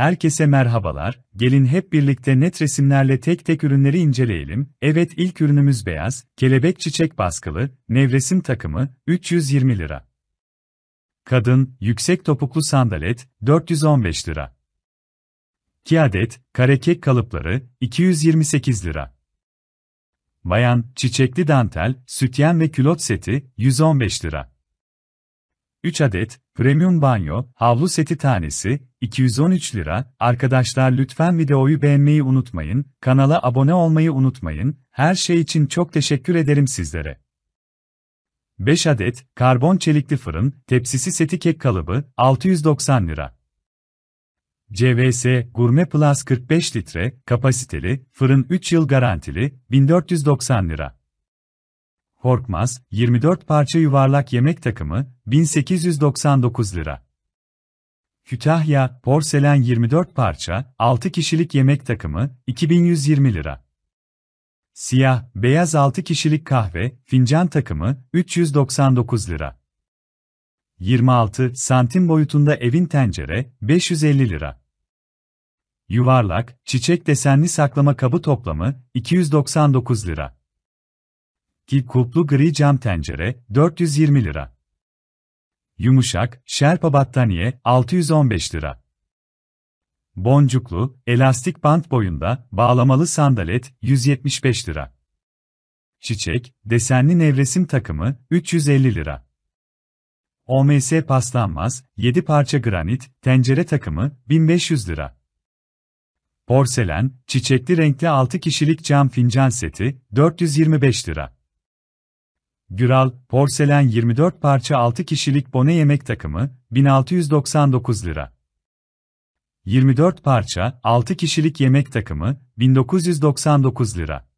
Herkese merhabalar, gelin hep birlikte net resimlerle tek tek ürünleri inceleyelim. Evet ilk ürünümüz beyaz, kelebek çiçek baskılı, nevresim takımı, 320 lira. Kadın, yüksek topuklu sandalet, 415 lira. 2 adet, kare kek kalıpları, 228 lira. Bayan, çiçekli dantel, sütyen ve külot seti, 115 lira. 3 adet, premium banyo, havlu seti tanesi, 213 lira. Arkadaşlar lütfen videoyu beğenmeyi unutmayın, kanala abone olmayı unutmayın. Her şey için çok teşekkür ederim sizlere. 5 adet karbon çelikli fırın tepsisi seti kek kalıbı 690 lira. CVS Gourmet Plus 45 litre kapasiteli fırın 3 yıl garantili 1490 lira. Horkmaz 24 parça yuvarlak yemek takımı 1899 lira. Kütahya, porselen 24 parça, 6 kişilik yemek takımı, 2120 lira. Siyah, beyaz 6 kişilik kahve, fincan takımı, 399 lira. 26 santim boyutunda evin tencere, 550 lira. Yuvarlak, çiçek desenli saklama kabı toplamı, 299 lira. Kil kulplu gri cam tencere, 420 lira. Yumuşak, şerpa battaniye, 615 lira. Boncuklu, elastik bant boyunda, bağlamalı sandalet, 175 lira. Çiçek, desenli nevresim takımı, 350 lira. OMS paslanmaz, 7 parça granit, tencere takımı, 1500 lira. Porselen, çiçekli renkli 6 kişilik cam fincan seti, 425 lira. Güral, porselen 24 parça 6 kişilik bone yemek takımı, 1699 lira. 24 parça 6 kişilik yemek takımı, 1999 lira.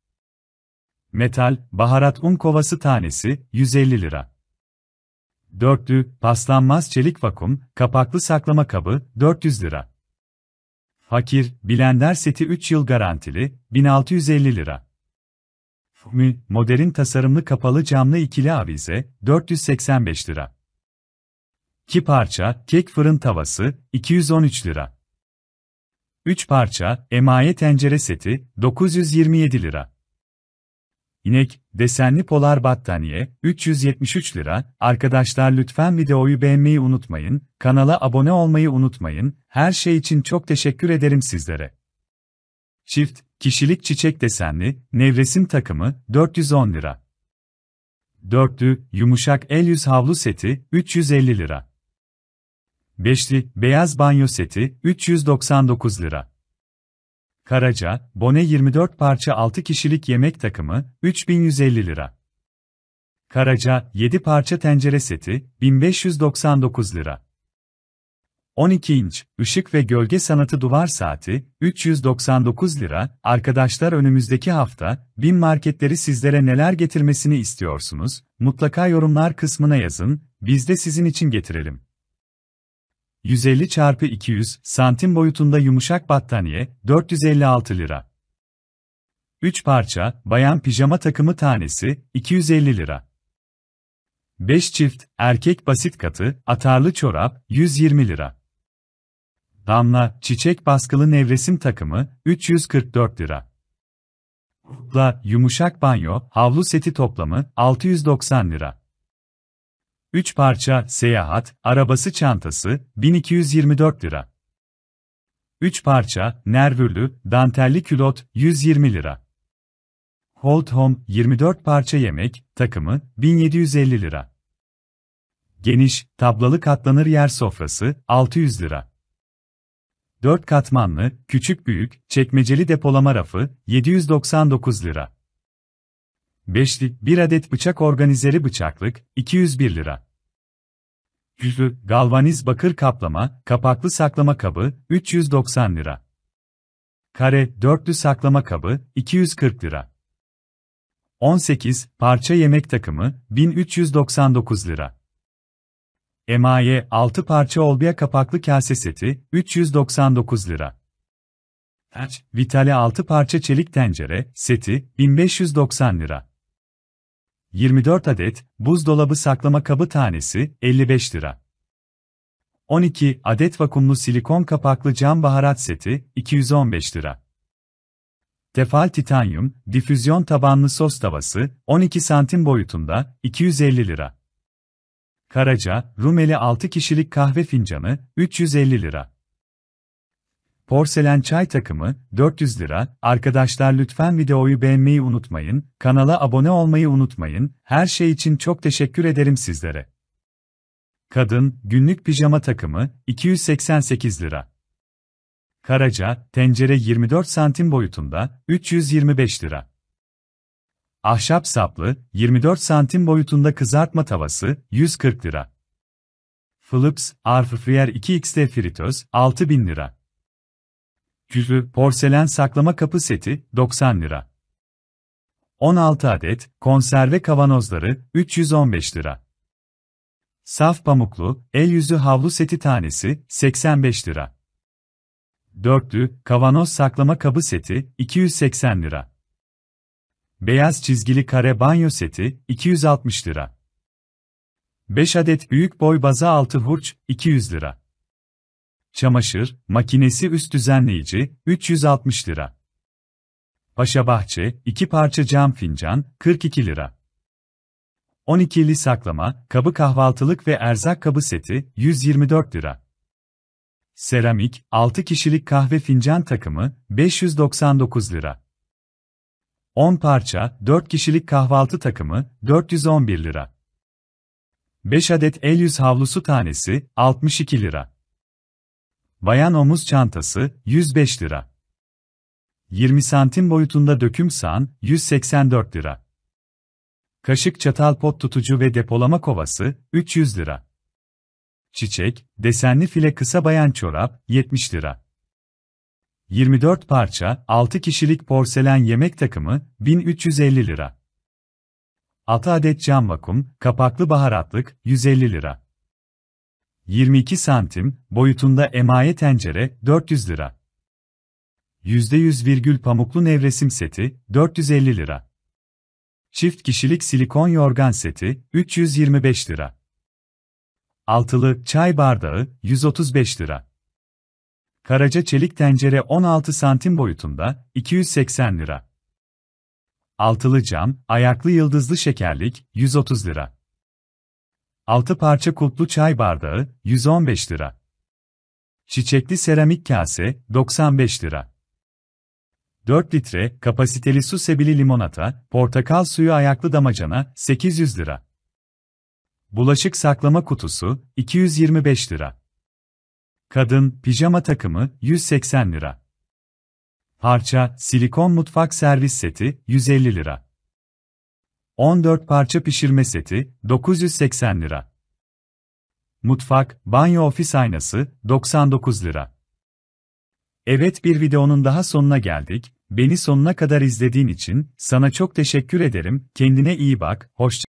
Metal, baharat un kovası tanesi, 150 lira. Dörtlü, paslanmaz çelik vakum, kapaklı saklama kabı, 400 lira. Hakir, blender seti 3 yıl garantili, 1650 lira. FMÜ, modern tasarımlı kapalı camlı ikili avize, 485 lira. İki parça, kek fırın tavası, 213 lira. 3 parça, emaye tencere seti, 927 lira. İnek, desenli polar battaniye, 373 lira. Arkadaşlar lütfen videoyu beğenmeyi unutmayın, kanala abone olmayı unutmayın. Her şey için çok teşekkür ederim sizlere. Çift, kişilik çiçek desenli, nevresim takımı, 410 lira. Dörtlü, yumuşak el yüz havlu seti, 350 lira. Beşli, beyaz banyo seti, 399 lira. Karaca, bone 24 parça 6 kişilik yemek takımı, 3150 lira. Karaca, 7 parça tencere seti, 1599 lira. 12 inç, ışık ve gölge sanatı duvar saati, 399 lira. Arkadaşlar önümüzdeki hafta, bin marketleri sizlere neler getirmesini istiyorsunuz? Mutlaka yorumlar kısmına yazın, biz de sizin için getirelim. 150 çarpı 200 santim boyutunda yumuşak battaniye, 456 lira. 3 parça, bayan pijama takımı tanesi, 250 lira. 5 çift, erkek basit katı, atarlı çorap, 120 lira. Damla, çiçek baskılı nevresim takımı, 344 lira. La, yumuşak banyo, havlu seti toplamı, 690 lira. 3 parça, seyahat, arabası çantası, 1224 lira. 3 parça, nervürlü, dantelli külot, 120 lira. Hold Home, 24 parça yemek, takımı, 1750 lira. Geniş, tablalı katlanır yer sofrası, 600 lira. 4 katmanlı, küçük büyük, çekmeceli depolama rafı, 799 lira. 5'lik 1 adet bıçak organizeri bıçaklık, 201 lira. Yüzü, galvaniz bakır kaplama, kapaklı saklama kabı, 390 lira. Kare, dörtlü saklama kabı, 240 lira. 18, parça yemek takımı, 1399 lira. Emaye 6 parça olbia kapaklı kase seti 399 lira. Taç, Vitale 6 parça çelik tencere seti 1590 lira. 24 adet buzdolabı saklama kabı tanesi 55 lira. 12 adet vakumlu silikon kapaklı cam baharat seti 215 lira. Tefal titanyum difüzyon tabanlı sos tavası 12 santim boyutunda 250 lira. Karaca, Rumeli 6 kişilik kahve fincanı, 350 lira. Porselen çay takımı, 400 lira. Arkadaşlar lütfen videoyu beğenmeyi unutmayın, kanala abone olmayı unutmayın. Her şey için çok teşekkür ederim sizlere. Kadın, günlük pijama takımı, 288 lira. Karaca, tencere 24 santim boyutunda, 325 lira. Ahşap saplı, 24 santim boyutunda kızartma tavası, 140 lira. Philips, Arfrier 2XT fritöz, 6000 lira. Cüzü, porselen saklama kapı seti, 90 lira. 16 adet, konserve kavanozları, 315 lira. Saf pamuklu, el yüzü havlu seti tanesi, 85 lira. Dörtlü, kavanoz saklama kabı seti, 280 lira. Beyaz çizgili kare banyo seti 260 lira. 5 adet büyük boy baza altı hurç 200 lira. Çamaşır makinesi üst düzenleyici 360 lira. Paşa bahçe 2 parça cam fincan 42 lira. 12'li saklama, kabı kahvaltılık ve erzak kabı seti 124 lira. Seramik 6 kişilik kahve fincan takımı 599 lira. 10 parça, 4 kişilik kahvaltı takımı, 411 lira. 5 adet el yüz havlusu tanesi, 62 lira. Bayan omuz çantası, 105 lira. 20 santim boyutunda döküm sağan, 184 lira. Kaşık çatal pot tutucu ve depolama kovası, 300 lira. Çiçek, desenli file kısa bayan çorap, 70 lira. 24 parça, 6 kişilik porselen yemek takımı, 1350 lira. 6 adet cam vakum, kapaklı baharatlık, 150 lira. 22 santim, boyutunda emaye tencere, 400 lira. %100 virgül pamuklu nevresim seti, 450 lira. Çift kişilik silikon yorgan seti, 325 lira. Altılı çay bardağı, 135 lira. Karaca çelik tencere 16 santim boyutunda, 280 lira. Altılı cam, ayaklı yıldızlı şekerlik, 130 lira. Altı parça Kutlu çay bardağı, 115 lira. Çiçekli seramik kase, 95 lira. 4 litre, kapasiteli su sebili limonata, portakal suyu ayaklı damacana, 800 lira. Bulaşık saklama kutusu, 225 lira. Kadın, pijama takımı, 180 lira. Parça, silikon mutfak servis seti, 150 lira. 14 parça pişirme seti, 980 lira. Mutfak, banyo ofis aynası, 99 lira. Evet bir videonun daha sonuna geldik, beni sonuna kadar izlediğin için, sana çok teşekkür ederim, kendine iyi bak, hoşça